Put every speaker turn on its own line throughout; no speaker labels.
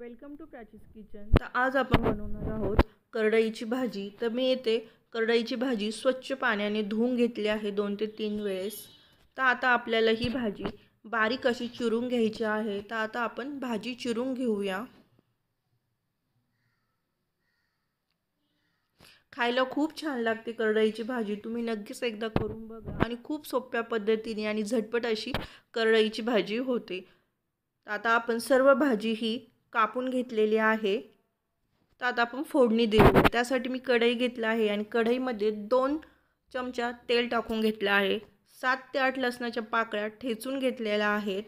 welcome to प्राचीस kitchen तर आज आपण बनवणार आहोत करडईची भाजी तर मी येते करडईची भाजी स्वच्छ पाण्याने धुवून घेतली आहे दोन ते तीन वेळेस तर आता आपल्याला ही भाजी बारीक अशी चिरून घ्यायची आहे तर आता आपण भाजी चिरून घेऊया खायला खूप छान लागते करडईची भाजी तुम्ही नक्कीच एकदा करून बघा आणि खूप सोप्या पद्धतीने आणि झटपट अशी करडईची भाजी होते आता आपण सर्व भाजी ही कापून घेतलेली आहे तर आता आपण फोडणी देऊ त्यासाठी मी कढई घेतला आहे आणि कढईमध्ये दोन चमचा तेल टाकून घेतला आहे सात ते आठ लसणाच्या पाकळ्या ठेचून घेतलेल्या आहेत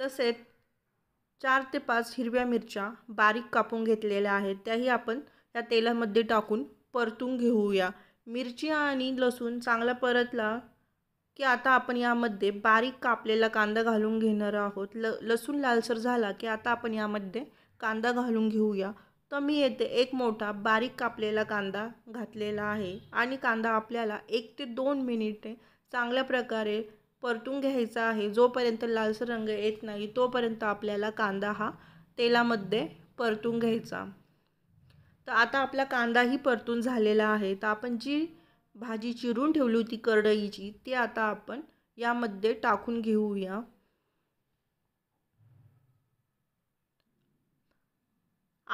तसेच चार ते पाच हिरव्या मिरच्या बारीक कापून घेतलेल्या आहेत त्याही आपण या तेलामध्ये टाकून परतून घेऊया मिरची आणि लसूण चांगला परतला की आता आपण यामध्ये बारीक कापलेला कांदा घालून घेणार आहोत ल लसूण लालसर झाला की आता आपण यामध्ये कांदा घालून घेऊया तर मी येथे एक मोठा बारीक कापलेला कांदा घातलेला आहे आणि कांदा आपल्याला एक ते दोन मिनिटे चांगल्या प्रकारे परतून घ्यायचा आहे जोपर्यंत लालसर रंग येत नाही तोपर्यंत आपल्याला कांदा हा तेलामध्ये परतून घ्यायचा तर आता आपला कांदाही परतून झालेला आहे तर आपण जी भाजी चिरून ठेवली होती करडईची ती आता आपण यामध्ये टाकून घेऊया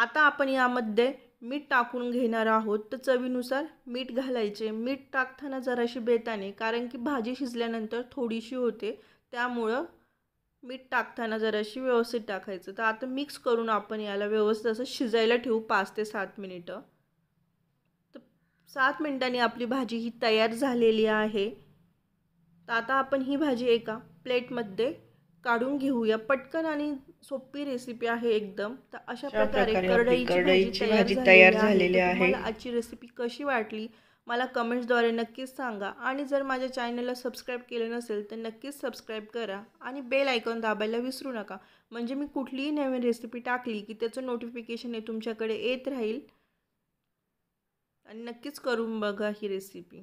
आता आपण यामध्ये मीठ टाकून घेणार आहोत तर चवीनुसार मीठ घालायचे मीठ टाकताना जराशी बेताने कारण की भाजी शिजल्यानंतर थोडीशी होते त्यामुळं मीठ टाकताना जराशी व्यवस्थित टाकायचं तर आता मिक्स करून आपण याला व्यवस्थित असं शिजायला ठेवू पाच ते सात मिनिटं सात मिनटांनी आपली भाजी ही तयार झालेली आहे तर आता आपण ही भाजी एका प्लेटमध्ये काढून घेऊया पटकन आणि सोपी रेसिपी आहे एकदम तर अशा प्रकारे करडईची भाजी तयार झालेली आहे आजची रेसिपी कशी वाटली मला कमेंट्सद्वारे नक्कीच सांगा आणि जर माझ्या चॅनलला सबस्क्राईब केलं नसेल तर नक्कीच सबस्क्राईब करा आणि बेल आयकॉन दाबायला विसरू नका म्हणजे मी कुठलीही नवीन रेसिपी टाकली की त्याचं नोटिफिकेशन हे तुमच्याकडे येत राहील आणि नक्कीच करून बघा ही रेसिपी